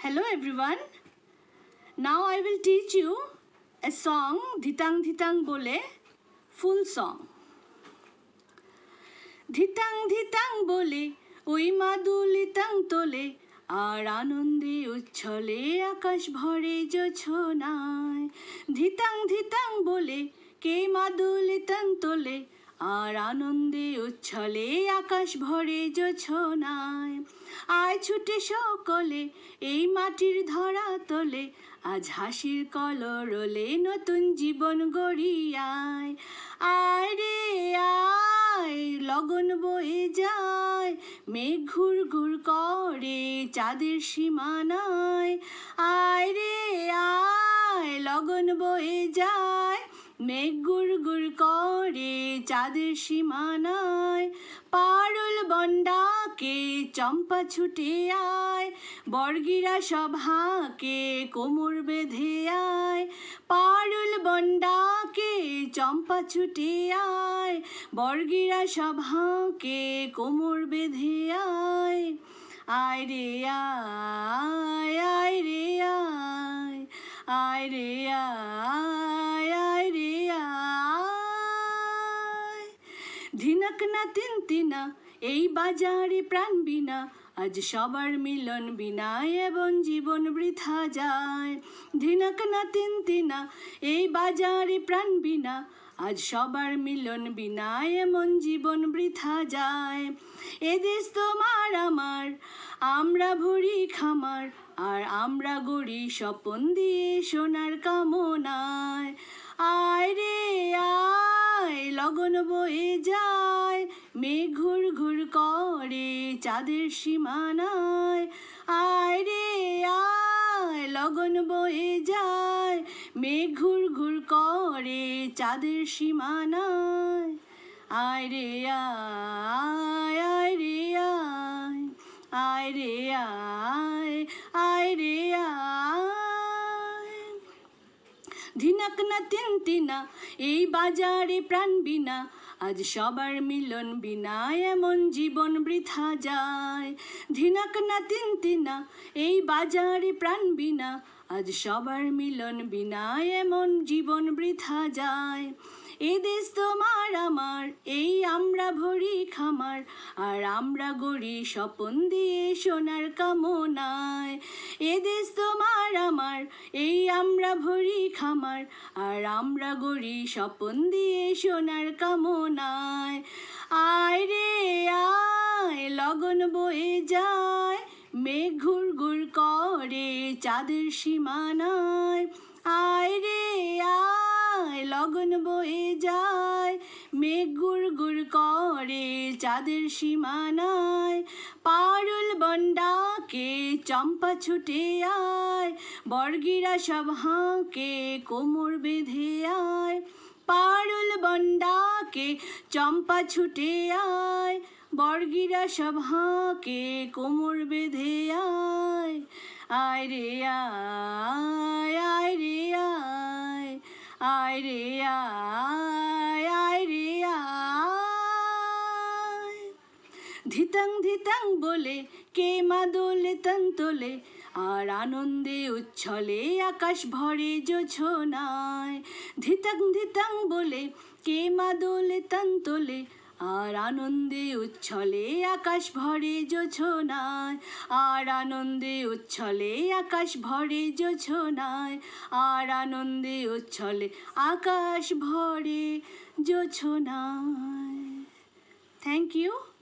Hello everyone. Now I will teach you a song Dhitang Dhitang Bole full song. ধিতাং ধিতাং বলে ওই মাদুলিতাং তোলে আর আনন্দে উচ্ছলে আকাশ ভরে জোছনায় ধিতাং ধিতাং বলে কে মাদুলিতাং তোলে আর আনন্দে উচ্ছলে আকাশ ভরে জোছনায় আয় ছুটে সকলে এই মাটির ধরা তোলে আজ হাসির কলরলে নতুন জীবন গড়িয়ায় আয় রে আয় লগন বয়ে যায় মেঘ ঘুর ঘুর করে চাঁদের সীমানায় আয় রে আয় লগন বয়ে যায় মেঘ গুড় করে চাঁদের সীমানায় পারুল বন্ডাকে চম্পা ছুটে আয় বর্গিরা সভাকে কোমর বেঁধে আয় পারুল বন্ডাকে চম্পা ছুটে আয় বর্গিরা সভাকে কোমর বেঁধে আয় আয় রে আয় আয় রে আয় আয় রে আয় ধিনক না তিন তিনা এই বাজারে প্রাণ বিনা আজ সবার মিলন বিনা এবং জীবন বৃথা যায় ধিনক না তিন তিনা এই বাজারে প্রাণ বিনা আজ সবার মিলন বিনা এমন জীবন বৃথা যায় এদেশ তোমার আমার আমরা ভরি খামার আর আমরা গড়ি স্বপন দিয়ে সোনার কামনায় আয় রে গগন বয়ে যায় মেঘ ঘুর ঘুর করে চাঁদের সীমানায় আয় রে আয় লগন বয়ে যায় মেঘ ঘুর ঘুর করে চাঁদের সীমানায় আয় রে আয় আয় রে আয় আয় রে আয় আয় রে আয় ধিনাক না তিন তিনা এই বাজারে প্রাণ বিনা আজ সবার মিলন বিনা এমন জীবন বৃথা যায় ধিনাক না তিন তিনা এই বাজারে প্রাণ বিনা আজ সবার মিলন বিনা এমন জীবন বৃথা যায় এদেশ তোমার আমার এই আমরা ভরি খামার আর আমরা গড়ি স্বপন দিয়ে সোনার কামনায় এদেশ তো আমার এই আমরা ভরি খামার আর আমরা গড়ি স্বপন দিয়ে সোনার কামনায় আয় রে আয় লগন বয়ে যায় মেঘ ঘুর ঘুর করে চাঁদের সীমানায় আয় রে আয় লগন বয়ে যায় মেঘ গুড় গুড় করে চাঁদের সীমানায় পারুল বন্ডাকে চম্পা ছুটে আয় বর্গিরা সব হাঁকে কোমর বেঁধে আয় পারুল বন্ডাকে চম্পা ছুটে আয় বর্গিরা সব হাঁকে কোমর বেঁধে আয় আয় রে আয় আয় রে আয় আয় রে ধিতাং ধিতাং বলে কে মা দোলে তোলে আর আনন্দে উচ্ছলে আকাশ ভরে যোছনায় ধিতাং ধিতাং বলে কে মা দোলে তোলে আর আনন্দে উচ্ছলে আকাশ ভরে যোছনায় আর আনন্দে উচ্ছলে আকাশ ভরে যোছনায় আর আনন্দে উচ্ছলে আকাশ ভরে যোছনায় থ্যাংক ইউ